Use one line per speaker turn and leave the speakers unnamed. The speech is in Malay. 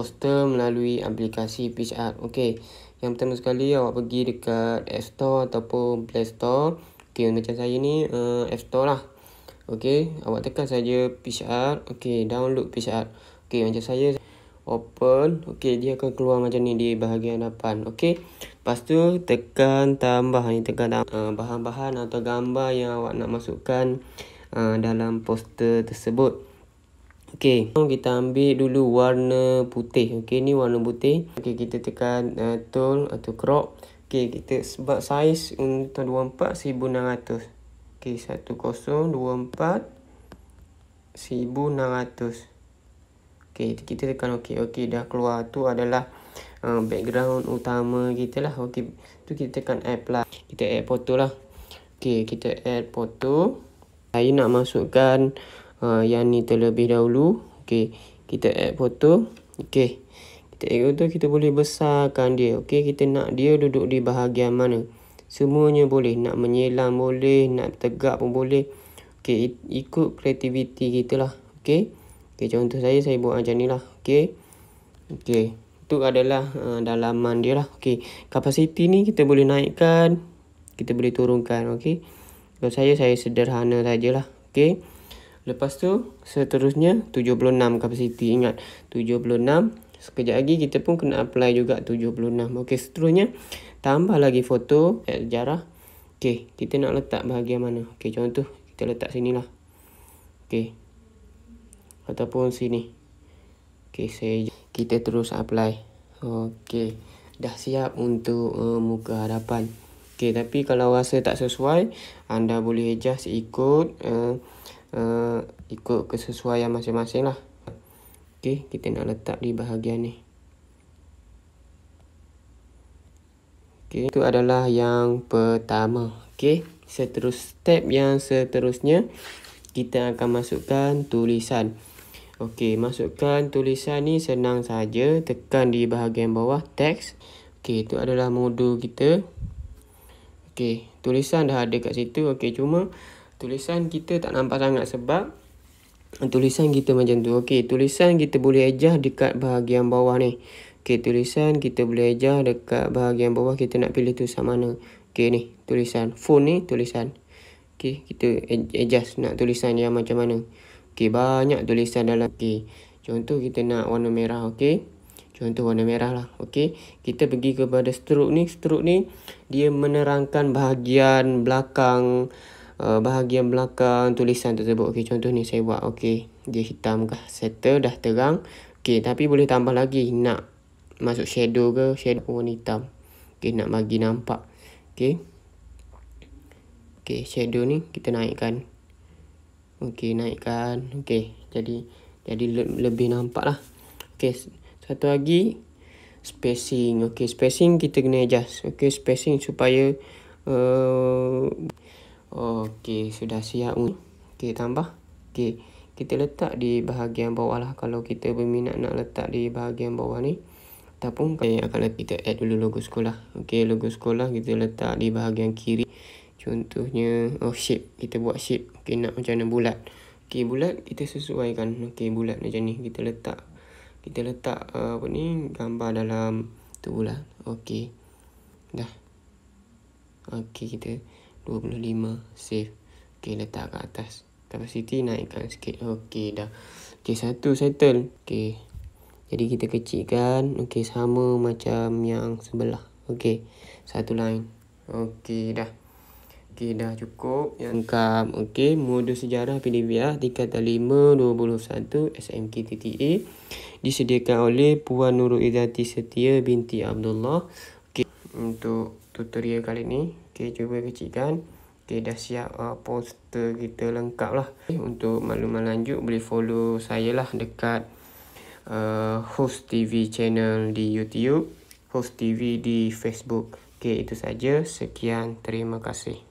poster melalui aplikasi PitchUp. Okey, yang pertama sekali awak pergi dekat App Store ataupun Play Store. Okey, macam saya ni uh, App Store lah. Okey, awak tekan saja PitchUp. Okey, download PitchUp. Okey, macam saya open. Okey, dia akan keluar macam ni di bahagian depan. Okey. Lepas tu tekan tambah ni tekan uh, bahan-bahan atau gambar yang awak nak masukkan uh, dalam poster tersebut. Okey, kita ambil dulu warna putih. Okey, ni warna putih. Okey, kita tekan uh, tool atau crop. Okey, kita sebab saiz untuk 24 1600. Okey, 1024 1600. Okey, kita tekan okey. Okey, dah keluar tu adalah uh, background utama kita lah. Okey, tu kita tekan add lah. Kita add foto lah. Okey, kita add foto. Saya nak masukkan Ha, yang ni terlebih dahulu. Okey, kita add foto. Okey. Kita add foto kita boleh besarkan dia. Okey, kita nak dia duduk di bahagian mana. Semuanya boleh. Nak menyelam boleh, nak tegak pun boleh. Okey, ikut kreativiti kita lah. Okey. Okey, contoh saya saya buat macam lah, Okey. Okey. Itu adalah uh, dalaman dia lah. Okey. Kapasiti ni kita boleh naikkan, kita boleh turunkan. Okey. Kalau saya saya sederhana sajalah. Okey. Lepas tu seterusnya 76 kapasiti ingat 76 sekejap lagi kita pun kena apply juga 76 Okey seterusnya tambah lagi foto add jarah Okey kita nak letak bahagian mana Okey contoh kita letak sini lah Okey ataupun sini Okey saya kita terus apply Okey dah siap untuk uh, muka hadapan Okey tapi kalau rasa tak sesuai anda boleh adjust ikut uh, uh, ikut kesesuaian masing-masing lah. Okey, kita nak letak di bahagian ni. Okey, itu adalah yang pertama. Okey, seterus step yang seterusnya kita akan masukkan tulisan. Okey, masukkan tulisan ni senang saja tekan di bahagian bawah teks. Okey, itu adalah modul kita. Okey, tulisan dah ada kat situ. Okey, cuma tulisan kita tak nampak sangat sebab tulisan kita macam tu. Okey, tulisan kita boleh ejah dekat bahagian bawah ni. Okey, tulisan kita boleh ejah dekat bahagian bawah. Kita nak pilih tu sama mana. Okey, ni tulisan. Phone ni tulisan. Okey, kita adjust nak tulisan yang macam mana. Okey, banyak tulisan dalam. Okey, contoh kita nak warna merah. Okey, contoh warna merah lah. Okey, kita pergi kepada stroke ni. Stroke ni, dia menerangkan bahagian belakang. Eh, bahagian belakang tulisan tersebut. Okey, contoh ni saya buat. Okey, dia hitam ke? Settle, dah terang. Okey, tapi boleh tambah lagi. Nak masuk shadow ke? Shadow pun hitam. Okey, nak bagi nampak. Okey. Okey, shadow ni kita naikkan. Okey, naikkan. Okey, jadi jadi le lebih nampak lah. Okey, satu lagi. Spacing. Okey, spacing kita kena adjust. Okey, spacing supaya... Uh, Okey, sudah siap. Okey, tambah. Okey, kita letak di bahagian bawah lah. Kalau kita berminat nak letak di bahagian bawah ni. Ataupun okay, akan kita add dulu logo sekolah. Okey, logo sekolah kita letak di bahagian kiri. Contohnya, oh shape. Kita buat shape. Okey, nak macam mana bulat. Okey, bulat kita sesuaikan. Okey, bulat macam ni. Kita letak. Kita letak uh, apa ni, gambar dalam tu lah. Okey. Dah. Okey, kita... 25 save Okay letak kat atas Capacity naikkan sikit Okay dah Okay satu settle Okay Jadi kita kecilkan Okay sama macam yang sebelah Okay Satu line Okay dah Okay dah cukup yang Lengkap Okay modul sejarah PDBA Tingkat 5 21 SMK TTA Disediakan oleh Puan Nurul Izzati Setia Binti Abdullah Okay Untuk tutorial kali ni. Okey, cuba kecikkan. Okey, dah siap uh, poster kita lengkap lah. Okay, untuk maklumat lanjut, boleh follow saya lah dekat uh, Host TV channel di YouTube. Host TV di Facebook. Okey, itu saja. Sekian. Terima kasih.